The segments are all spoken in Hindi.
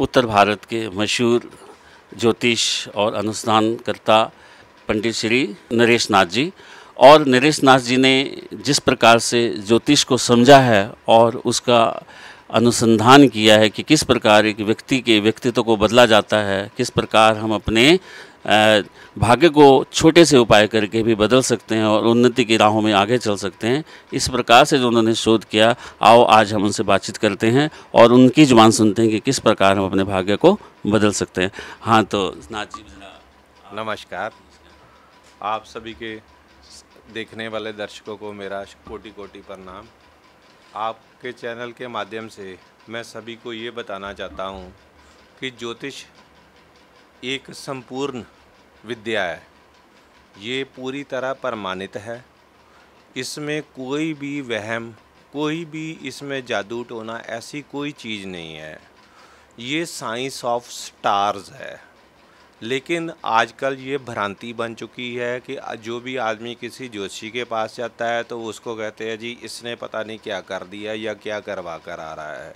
उत्तर भारत के मशहूर ज्योतिष और अनुष्ठानकर्ता पंडित श्री नरेश नाथ जी और नरेश नाथ जी ने जिस प्रकार से ज्योतिष को समझा है और उसका अनुसंधान किया है कि किस प्रकार एक व्यक्ति के व्यक्तित्व को बदला जाता है किस प्रकार हम अपने भाग्य को छोटे से उपाय करके भी बदल सकते हैं और उन्नति की राहों में आगे चल सकते हैं इस प्रकार से जो उन्होंने शोध किया आओ आज हम उनसे बातचीत करते हैं और उनकी जुबान सुनते हैं कि किस प्रकार हम अपने भाग्य को बदल सकते हैं हाँ तो नाथ जी नमस्कार आप सभी के देखने वाले दर्शकों को मेरा कोटि कोटि प्रणाम आपके चैनल के माध्यम से मैं सभी को ये बताना चाहता हूँ कि ज्योतिष एक संपूर्ण विद्या है ये पूरी तरह प्रमाणित है इसमें कोई भी वहम कोई भी इसमें जादू टोना ऐसी कोई चीज़ नहीं है ये साइंस ऑफ स्टार्स है लेकिन आजकल ये भ्रांति बन चुकी है कि जो भी आदमी किसी जोशी के पास जाता है तो उसको कहते हैं जी इसने पता नहीं क्या कर दिया या क्या करवा कर आ रहा है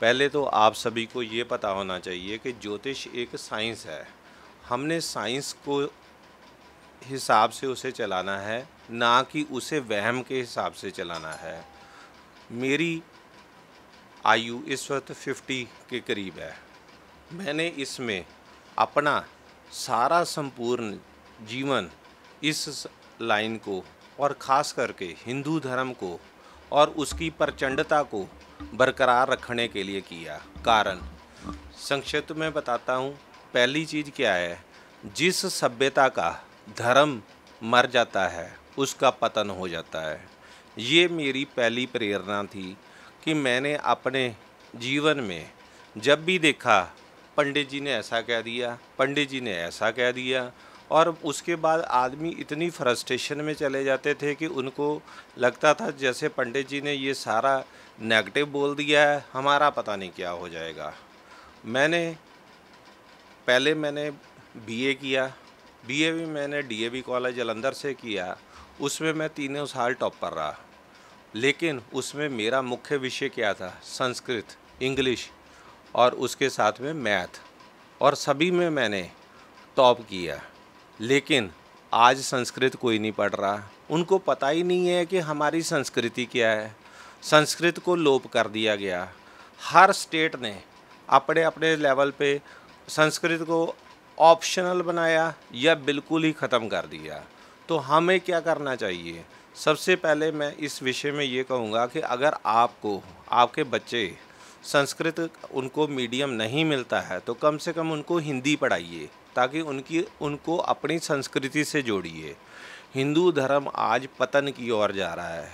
पहले तो आप सभी को ये पता होना चाहिए कि ज्योतिष एक साइंस है हमने साइंस को हिसाब से उसे चलाना है ना कि उसे वहम के हिसाब से चलाना है मेरी आयु इस वक्त फिफ्टी के करीब है मैंने इसमें अपना सारा संपूर्ण जीवन इस लाइन को और ख़ास करके हिंदू धर्म को और उसकी प्रचंडता को बरकरार रखने के लिए किया कारण संक्षिप्त में बताता हूँ पहली चीज़ क्या है जिस सभ्यता का धर्म मर जाता है उसका पतन हो जाता है ये मेरी पहली प्रेरणा थी कि मैंने अपने जीवन में जब भी देखा पंडित जी ने ऐसा कह दिया पंडित जी ने ऐसा कह दिया और उसके बाद आदमी इतनी फ्रस्ट्रेशन में चले जाते थे कि उनको लगता था जैसे पंडित जी ने ये सारा नेगेटिव बोल दिया है हमारा पता नहीं क्या हो जाएगा मैंने पहले मैंने बीए किया बीए भी मैंने डीएवी कॉलेज जलंधर से किया उसमें मैं तीनों साल टॉप पर रहा लेकिन उसमें मेरा मुख्य विषय क्या था संस्कृत इंग्लिश और उसके साथ में मैथ और सभी में मैंने टॉप किया लेकिन आज संस्कृत कोई नहीं पढ़ रहा उनको पता ही नहीं है कि हमारी संस्कृति क्या है संस्कृत को लोप कर दिया गया हर स्टेट ने अपने अपने लेवल पे संस्कृत को ऑप्शनल बनाया या बिल्कुल ही ख़त्म कर दिया तो हमें क्या करना चाहिए सबसे पहले मैं इस विषय में ये कहूँगा कि अगर आपको आपके बच्चे संस्कृत उनको मीडियम नहीं मिलता है तो कम से कम उनको हिंदी पढ़ाइए ताकि उनकी उनको अपनी संस्कृति से जोड़िए हिंदू धर्म आज पतन की ओर जा रहा है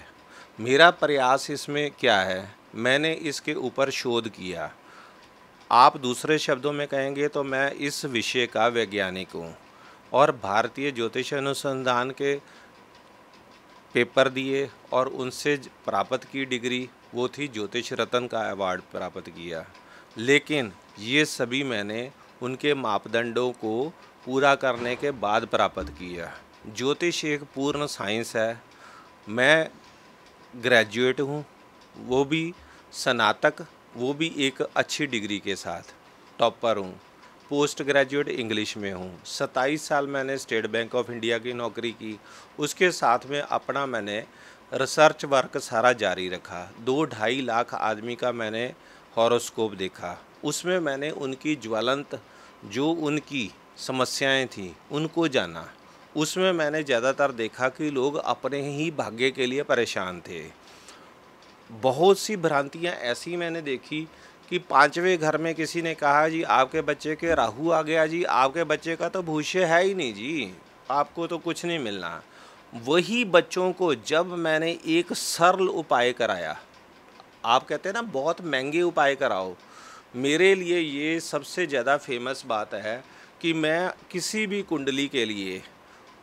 मेरा प्रयास इसमें क्या है मैंने इसके ऊपर शोध किया आप दूसरे शब्दों में कहेंगे तो मैं इस विषय का वैज्ञानिक हूँ और भारतीय ज्योतिष अनुसंधान के पेपर दिए और उनसे प्राप्त की डिग्री वो थी ज्योतिष रतन का अवार्ड प्राप्त किया लेकिन ये सभी मैंने उनके मापदंडों को पूरा करने के बाद प्राप्त किया ज्योतिष एक पूर्ण साइंस है मैं ग्रेजुएट हूँ वो भी स्नातक वो भी एक अच्छी डिग्री के साथ टॉपर हूँ पोस्ट ग्रेजुएट इंग्लिश में हूँ सत्ताईस साल मैंने स्टेट बैंक ऑफ इंडिया की नौकरी की उसके साथ में अपना मैंने रिसर्च वर्क सारा जारी रखा दो ढाई लाख आदमी का मैंने हॉरोस्कोप देखा उसमें मैंने उनकी ज्वलंत जो उनकी समस्याएं थी उनको जाना उसमें मैंने ज़्यादातर देखा कि लोग अपने ही भाग्य के लिए परेशान थे बहुत सी भ्रांतियाँ ऐसी मैंने देखी कि पांचवें घर में किसी ने कहा जी आपके बच्चे के राहु आ गया जी आपके बच्चे का तो भूष्य है ही नहीं जी आपको तो कुछ नहीं मिलना वही बच्चों को जब मैंने एक सरल उपाय कराया आप कहते हैं ना बहुत महंगे उपाय कराओ मेरे लिए ये सबसे ज़्यादा फेमस बात है कि मैं किसी भी कुंडली के लिए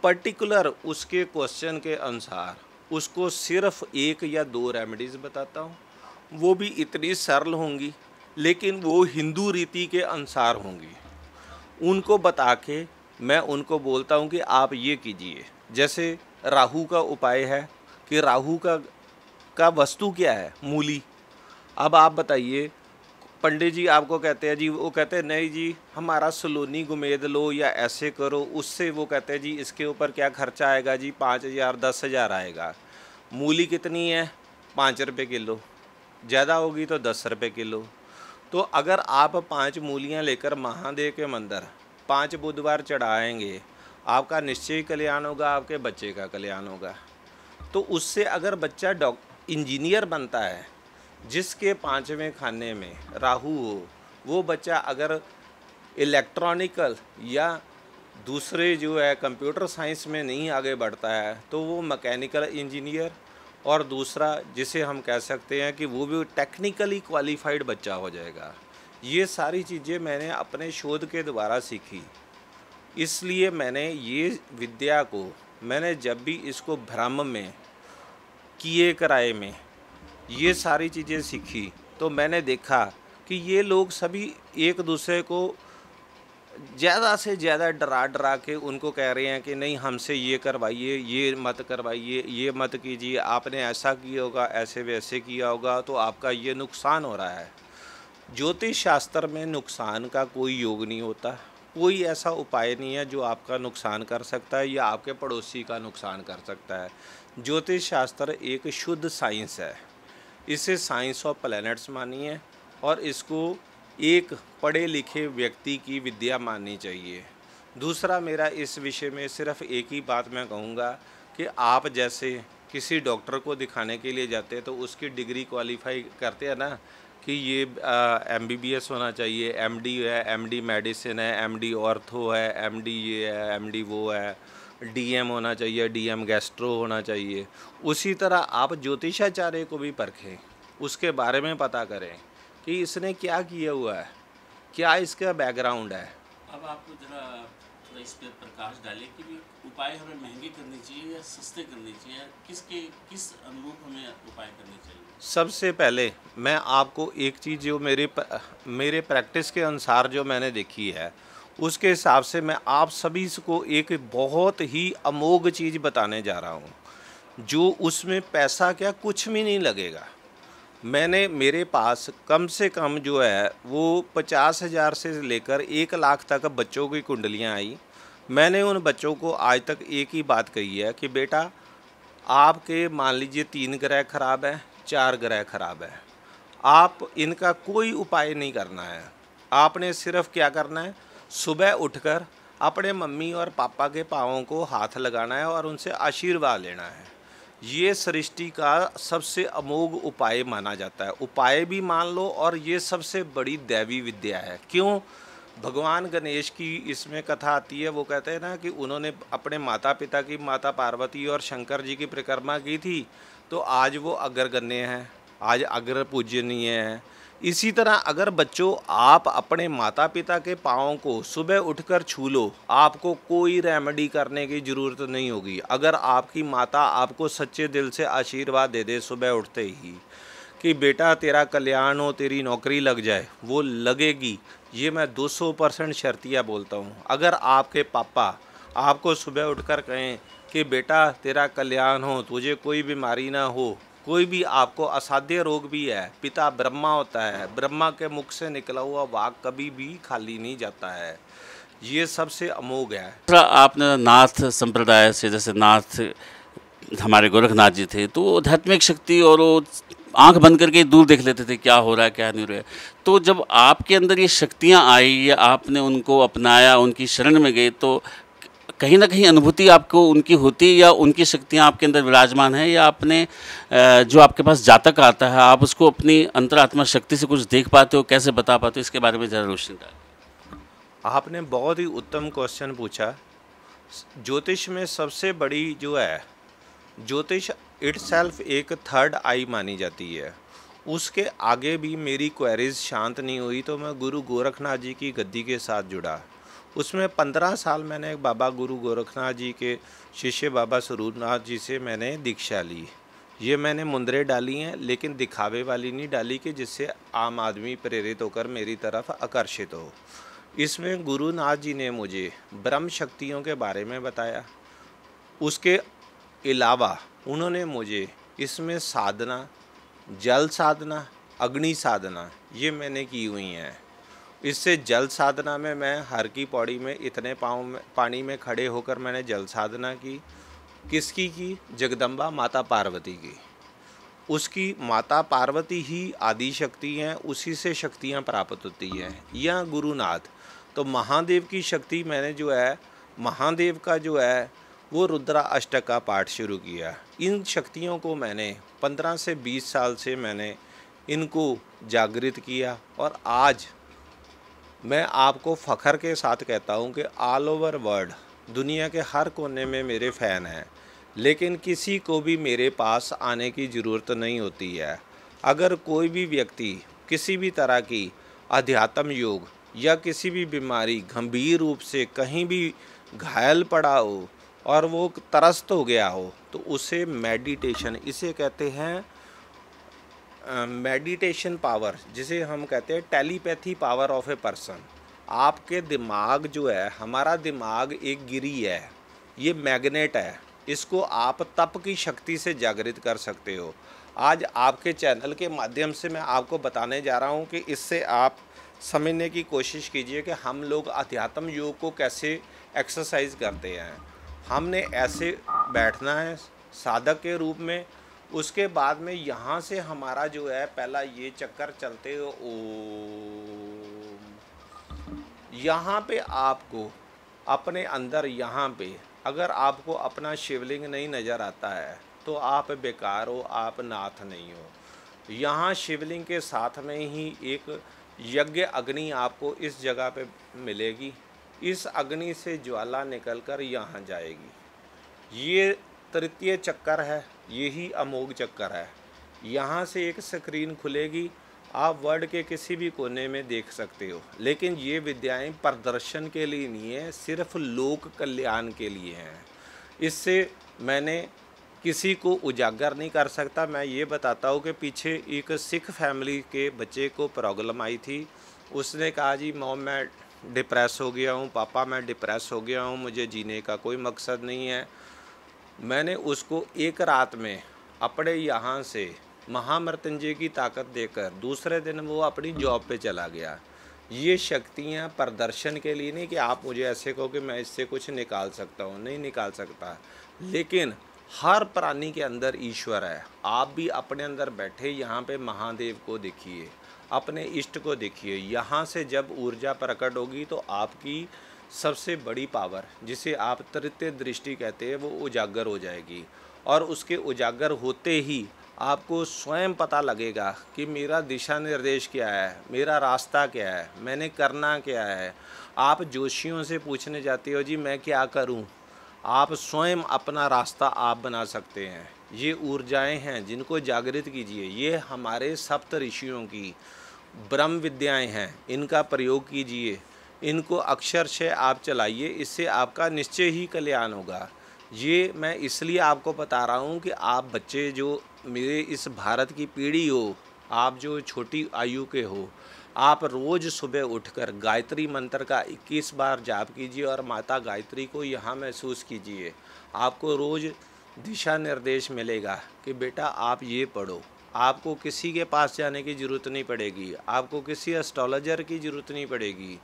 पर्टिकुलर उसके क्वेश्चन के अनुसार उसको सिर्फ एक या दो रेमेडीज़ बताता हूँ वो भी इतनी सरल होंगी लेकिन वो हिंदू रीति के अनुसार होंगी उनको बता के मैं उनको बोलता हूँ कि आप ये कीजिए जैसे राहु का उपाय है कि राहु का का वस्तु क्या है मूली अब आप बताइए पंडित जी आपको कहते हैं जी वो कहते हैं नहीं जी हमारा सलोनी गुमेद लो या ऐसे करो उससे वो कहते हैं जी इसके ऊपर क्या खर्चा आएगा जी पाँच हज़ार दस हज़ार आएगा मूली कितनी है पाँच रुपये किलो ज़्यादा होगी तो दस रुपये किलो तो अगर आप पाँच मूलियाँ लेकर महादेव के मंदिर पाँच बुधवार चढ़ाएंगे आपका निश्चय कल्याण होगा आपके बच्चे का कल्याण होगा तो उससे अगर बच्चा डॉक इंजीनियर बनता है जिसके पाँचवें खाने में राहु हो वो बच्चा अगर इलेक्ट्रॉनिकल या दूसरे जो है कंप्यूटर साइंस में नहीं आगे बढ़ता है तो वो मैकेनिकल इंजीनियर और दूसरा जिसे हम कह सकते हैं कि वो भी टेक्निकली क्वालिफाइड बच्चा हो जाएगा ये सारी चीज़ें मैंने अपने शोध के द्वारा सीखी इसलिए मैंने ये विद्या को मैंने जब भी इसको भ्रम में किए कराए में ये सारी चीज़ें सीखी तो मैंने देखा कि ये लोग सभी एक दूसरे को ज़्यादा से ज़्यादा डरा डरा के उनको कह रहे हैं कि नहीं हमसे ये करवाइए ये मत करवाइए ये मत कीजिए आपने ऐसा किया होगा ऐसे वैसे किया होगा तो आपका ये नुकसान हो रहा है ज्योतिष शास्त्र में नुकसान का कोई योग नहीं होता कोई ऐसा उपाय नहीं है जो आपका नुकसान कर सकता है या आपके पड़ोसी का नुकसान कर सकता है ज्योतिष शास्त्र एक शुद्ध साइंस है इसे साइंस ऑफ प्लैनेट्स मानिए और इसको एक पढ़े लिखे व्यक्ति की विद्या माननी चाहिए दूसरा मेरा इस विषय में सिर्फ एक ही बात मैं कहूँगा कि आप जैसे किसी डॉक्टर को दिखाने के लिए जाते हैं तो उसकी डिग्री क्वालिफाई करते हैं ना कि ये एम बी बी एस होना चाहिए एम डी है एम डी मेडिसिन है एम डी ऑर्थो है एम डी ये है एम डी वो है डीएम होना चाहिए डीएम गैस्ट्रो होना चाहिए उसी तरह आप ज्योतिषाचार्य को भी परखें उसके बारे में पता करें कि इसने क्या किया हुआ है क्या इसका बैकग्राउंड है अब आपको जरा थोड़ा इस पर प्रकाश डालें कि उपाय हमें महंगे करने चाहिए या सस्ते करने चाहिए किसके किस अनुरूप हमें उपाय करने चाहिए सबसे पहले मैं आपको एक चीज़ जो मेरे मेरे प्रैक्टिस के अनुसार जो मैंने देखी है उसके हिसाब से मैं आप सभी को एक बहुत ही अमोघ चीज़ बताने जा रहा हूँ जो उसमें पैसा क्या कुछ भी नहीं लगेगा मैंने मेरे पास कम से कम जो है वो पचास हज़ार से लेकर एक लाख तक बच्चों की कुंडलियाँ आई मैंने उन बच्चों को आज तक एक ही बात कही है कि बेटा आपके मान लीजिए तीन ग्रह खराब हैं चार ग्रह खराब हैं आप इनका कोई उपाय नहीं करना है आपने सिर्फ क्या करना है सुबह उठकर अपने मम्मी और पापा के पावों को हाथ लगाना है और उनसे आशीर्वाद लेना है ये सृष्टि का सबसे अमोघ उपाय माना जाता है उपाय भी मान लो और ये सबसे बड़ी दैवी विद्या है क्यों भगवान गणेश की इसमें कथा आती है वो कहते हैं ना कि उन्होंने अपने माता पिता की माता पार्वती और शंकर जी की परिक्रमा की थी तो आज वो अग्रगण्य हैं आज अग्र पूजनीय हैं इसी तरह अगर बच्चों आप अपने माता पिता के पाँव को सुबह उठकर छू लो आपको कोई रेमेडी करने की ज़रूरत नहीं होगी अगर आपकी माता आपको सच्चे दिल से आशीर्वाद दे दे सुबह उठते ही कि बेटा तेरा कल्याण हो तेरी नौकरी लग जाए वो लगेगी ये मैं 200 परसेंट शर्तियाँ बोलता हूँ अगर आपके पापा आपको सुबह उठकर कहें कि बेटा तेरा कल्याण हो तुझे कोई बीमारी ना हो कोई भी आपको असाध्य रोग भी है पिता ब्रह्मा होता है ब्रह्मा के मुख से निकला हुआ वाक कभी भी खाली नहीं जाता है ये सबसे अमोघ है आपने नाथ संप्रदाय से जैसे नाथ हमारे गोरखनाथ जी थे तो आध्यात्मिक शक्ति और वो आंख बंद करके दूर देख लेते थे क्या हो रहा है क्या नहीं हो रहा है तो जब आपके अंदर ये शक्तियाँ आई या आपने उनको अपनाया उनकी शरण में गए तो कहीं ना कहीं अनुभूति आपको उनकी होती है या उनकी शक्तियाँ आपके अंदर विराजमान है या आपने जो आपके पास जातक आता है आप उसको अपनी अंतरात्मा शक्ति से कुछ देख पाते हो कैसे बता पाते हो इसके बारे में ज़रा रोशनी डाल आपने बहुत ही उत्तम क्वेश्चन पूछा ज्योतिष में सबसे बड़ी जो है ज्योतिष इट एक थर्ड आई मानी जाती है उसके आगे भी मेरी क्वेरीज शांत नहीं हुई तो मैं गुरु गोरखनाथ जी की गद्दी के साथ जुड़ा उसमें पंद्रह साल मैंने बाबा गुरु गोरखनाथ जी के शिष्य बाबा स्वरूपनाथ जी से मैंने दीक्षा ली ये मैंने मुंदरें डाली हैं लेकिन दिखावे वाली नहीं डाली कि जिससे आम आदमी प्रेरित होकर मेरी तरफ आकर्षित हो इसमें गुरु नाथ जी ने मुझे ब्रह्म शक्तियों के बारे में बताया उसके अलावा उन्होंने मुझे इसमें साधना जल साधना अग्नि साधना ये मैंने की हुई हैं इससे जल साधना में मैं हर की पौड़ी में इतने पाँव में पानी में खड़े होकर मैंने जल साधना की किसकी की जगदम्बा माता पार्वती की उसकी माता पार्वती ही आदि शक्ति हैं उसी से शक्तियाँ प्राप्त होती हैं या गुरुनाथ तो महादेव की शक्ति मैंने जो है महादेव का जो है वो रुद्रा अष्टक का पाठ शुरू किया इन शक्तियों को मैंने पंद्रह से बीस साल से मैंने इनको जागृत किया और आज मैं आपको फ़ख्र के साथ कहता हूँ कि ऑल ओवर वर्ल्ड दुनिया के हर कोने में मेरे फ़ैन हैं लेकिन किसी को भी मेरे पास आने की ज़रूरत नहीं होती है अगर कोई भी व्यक्ति किसी भी तरह की अध्यात्म योग या किसी भी बीमारी गंभीर रूप से कहीं भी घायल पड़ा हो और वो तरस्त हो गया हो तो उसे मेडिटेशन इसे कहते हैं मेडिटेशन पावर जिसे हम कहते हैं telepathy power of a person आपके दिमाग जो है हमारा दिमाग एक गिरी है ये मैग्नेट है इसको आप तप की शक्ति से जागृत कर सकते हो आज आपके चैनल के माध्यम से मैं आपको बताने जा रहा हूँ कि इससे आप समझने की कोशिश कीजिए कि हम लोग अध्यात्म योग को कैसे एक्सरसाइज करते हैं हमने ऐसे बैठना है साधक के रूप में उसके बाद में यहाँ से हमारा जो है पहला ये चक्कर चलते हो यहाँ पे आपको अपने अंदर यहाँ पे अगर आपको अपना शिवलिंग नहीं नज़र आता है तो आप बेकार हो आप नाथ नहीं हो यहाँ शिवलिंग के साथ में ही एक यज्ञ अग्नि आपको इस जगह पे मिलेगी इस अग्नि से ज्वाला निकल कर यहाँ जाएगी ये तृतीय चक्कर है यही अमोघ चक्कर है यहाँ से एक स्क्रीन खुलेगी आप वर्ल्ड के किसी भी कोने में देख सकते हो लेकिन ये विद्याएं प्रदर्शन के लिए नहीं है सिर्फ लोक कल्याण के लिए हैं इससे मैंने किसी को उजागर नहीं कर सकता मैं ये बताता हूँ कि पीछे एक सिख फैमिली के बच्चे को प्रॉब्लम आई थी उसने कहा जी मॉम मैं डिप्रेस हो गया हूँ पापा मैं डिप्रेस हो गया हूँ मुझे जीने का कोई मकसद नहीं है मैंने उसको एक रात में अपने यहाँ से महामृत्युंजय की ताकत देकर दूसरे दिन वो अपनी जॉब पे चला गया ये शक्तियाँ प्रदर्शन के लिए नहीं कि आप मुझे ऐसे कहो कि मैं इससे कुछ निकाल सकता हूँ नहीं निकाल सकता लेकिन हर प्राणी के अंदर ईश्वर है आप भी अपने अंदर बैठे यहाँ पे महादेव को देखिए अपने इष्ट को देखिए यहाँ से जब ऊर्जा प्रकट होगी तो आपकी सबसे बड़ी पावर जिसे आप तृतीय दृष्टि कहते हैं वो उजागर हो जाएगी और उसके उजागर होते ही आपको स्वयं पता लगेगा कि मेरा दिशा निर्देश क्या है मेरा रास्ता क्या है मैंने करना क्या है आप जोशियों से पूछने जाते हो जी मैं क्या करूं आप स्वयं अपना रास्ता आप बना सकते हैं ये ऊर्जाएं हैं जिनको जागृत कीजिए ये हमारे सप्त ऋषियों की ब्रह्म विद्याएं हैं इनका प्रयोग कीजिए इनको से आप चलाइए इससे आपका निश्चय ही कल्याण होगा ये मैं इसलिए आपको बता रहा हूँ कि आप बच्चे जो मेरे इस भारत की पीढ़ी हो आप जो छोटी आयु के हो आप रोज़ सुबह उठकर गायत्री मंत्र का 21 बार जाप कीजिए और माता गायत्री को यहाँ महसूस कीजिए आपको रोज़ दिशा निर्देश मिलेगा कि बेटा आप ये पढ़ो आपको किसी के पास जाने की ज़रूरत नहीं पड़ेगी आपको किसी एस्ट्रोलॉजर की ज़रूरत नहीं पड़ेगी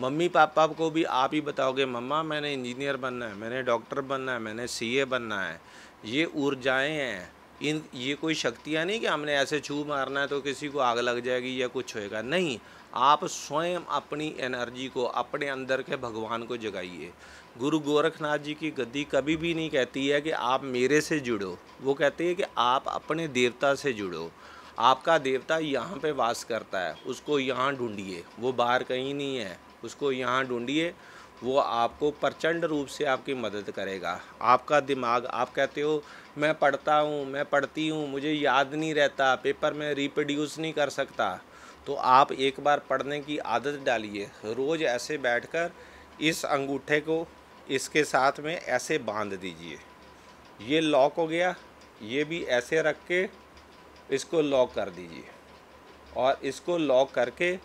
मम्मी पापा को भी आप ही बताओगे मम्मा मैंने इंजीनियर बनना है मैंने डॉक्टर बनना है मैंने सीए बनना है ये ऊर्जाएं हैं इन ये कोई शक्तियाँ नहीं कि हमने ऐसे छू मारना है तो किसी को आग लग जाएगी या कुछ होएगा नहीं आप स्वयं अपनी एनर्जी को अपने अंदर के भगवान को जगाइए गुरु गोरखनाथ जी की गद्दी कभी भी नहीं कहती है कि आप मेरे से जुड़ो वो कहती है कि आप अपने देवता से जुड़ो आपका देवता यहाँ पे वास करता है उसको यहाँ ढूंढिए वो बाहर कहीं नहीं है उसको यहाँ ढूंढिए वो आपको प्रचंड रूप से आपकी मदद करेगा आपका दिमाग आप कहते हो मैं पढ़ता हूँ मैं पढ़ती हूँ मुझे याद नहीं रहता पेपर में रिप्रोड्यूस नहीं कर सकता तो आप एक बार पढ़ने की आदत डालिए रोज़ ऐसे बैठकर इस अंगूठे को इसके साथ में ऐसे बांध दीजिए ये लॉक हो गया ये भी ऐसे रख के इसको लॉक कर दीजिए और इसको लॉक करके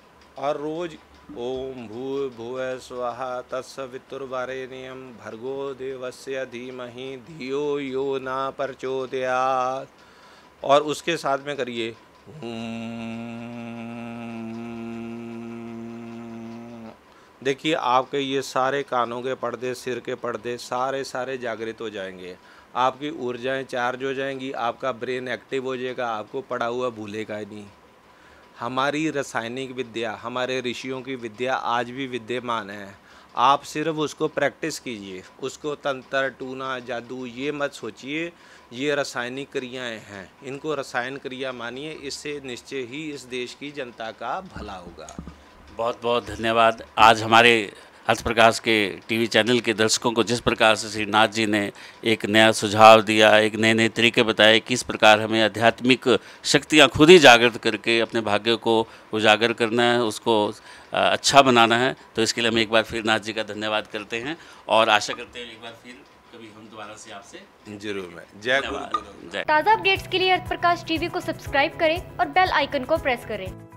और रोज़ ओम भू भुव स्वाहा तत्सवितुर्वरेण्यम भर्गो देवस्य धीमह धियो यो ना प्रचोदयात और उसके साथ में करिए देखिए आपके ये सारे कानों के पर्दे सिर के पर्दे सारे सारे जागृत हो जाएंगे आपकी ऊर्जाएं चार्ज हो जाएंगी आपका ब्रेन एक्टिव हो जाएगा आपको पड़ा हुआ भूलेगा ही नहीं हमारी रासायनिक विद्या हमारे ऋषियों की विद्या आज भी विद्यमान है आप सिर्फ उसको प्रैक्टिस कीजिए उसको तंत्र टूना जादू ये मत सोचिए ये रासायनिक क्रियाएं हैं इनको रसायन क्रिया मानिए इससे निश्चय ही इस देश की जनता का भला होगा बहुत बहुत धन्यवाद आज हमारे हर्ष प्रकाश के टीवी चैनल के दर्शकों को जिस प्रकार से श्री नाथ जी ने एक नया सुझाव दिया एक नए नए तरीके बताए किस प्रकार हमें आध्यात्मिक शक्तियाँ खुद ही जागृत करके अपने भाग्य को उजागर करना है उसको अच्छा बनाना है तो इसके लिए हम एक बार फिर नाथ जी का धन्यवाद करते हैं और आशा करते हैं एक बार फिर कभी हम दोबारा से आपसे जरूर मैं जय ताज़ा अपडेट्स के लिए हर्ष प्रकाश टीवी को सब्सक्राइब करें और बेल आइकन को प्रेस करें